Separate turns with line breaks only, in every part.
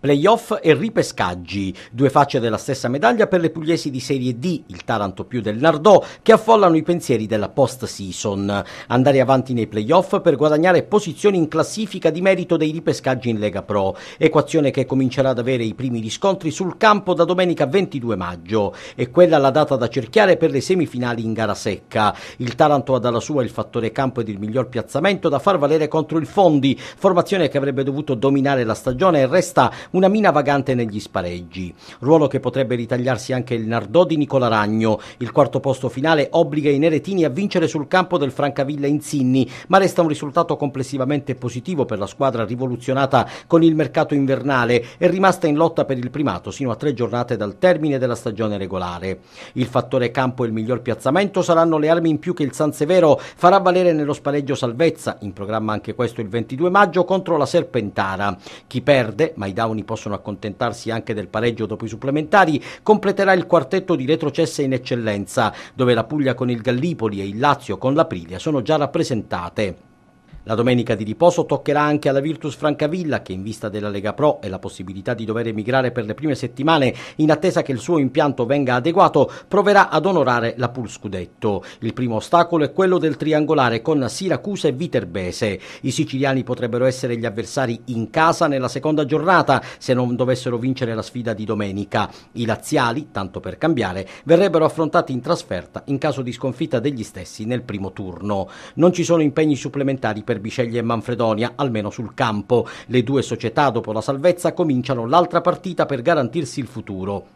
Playoff e ripescaggi, due facce della stessa medaglia per le pugliesi di Serie D, il Taranto più del Nardò, che affollano i pensieri della post-season. Andare avanti nei playoff per guadagnare posizioni in classifica di merito dei ripescaggi in Lega Pro, equazione che comincerà ad avere i primi riscontri sul campo da domenica 22 maggio e quella la data da cerchiare per le semifinali in gara secca. Il Taranto ha dalla sua il fattore campo ed il miglior piazzamento da far valere contro il Fondi, formazione che avrebbe dovuto dominare la stagione e resta una mina vagante negli spareggi. Ruolo che potrebbe ritagliarsi anche il Nardò di Nicola Ragno. Il quarto posto finale obbliga i neretini a vincere sul campo del Francavilla Insinni, ma resta un risultato complessivamente positivo per la squadra rivoluzionata con il mercato invernale e rimasta in lotta per il primato sino a tre giornate dal termine della stagione regolare. Il fattore campo e il miglior piazzamento saranno le armi in più che il San Severo farà valere nello spareggio salvezza, in programma anche questo il 22 maggio contro la Serpentara. Chi perde, ma i down Leoni possono accontentarsi anche del pareggio dopo i supplementari, completerà il quartetto di retrocesse in eccellenza, dove la Puglia con il Gallipoli e il Lazio con l'Aprilia sono già rappresentate. La domenica di riposo toccherà anche alla Virtus Francavilla che in vista della Lega Pro e la possibilità di dover emigrare per le prime settimane in attesa che il suo impianto venga adeguato proverà ad onorare la Pool Scudetto. Il primo ostacolo è quello del triangolare con Siracusa e Viterbese. I siciliani potrebbero essere gli avversari in casa nella seconda giornata se non dovessero vincere la sfida di domenica. I laziali, tanto per cambiare, verrebbero affrontati in trasferta in caso di sconfitta degli stessi nel primo turno. Non ci sono impegni supplementari per Perbiceglie e Manfredonia, almeno sul campo. Le due società dopo la salvezza cominciano l'altra partita per garantirsi il futuro.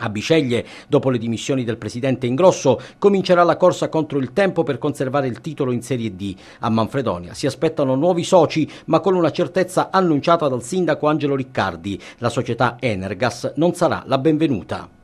A Biceglie, dopo le dimissioni del presidente Ingrosso, comincerà la corsa contro il tempo per conservare il titolo in Serie D. A Manfredonia si aspettano nuovi soci, ma con una certezza annunciata dal sindaco Angelo Riccardi. La società Energas non sarà la benvenuta.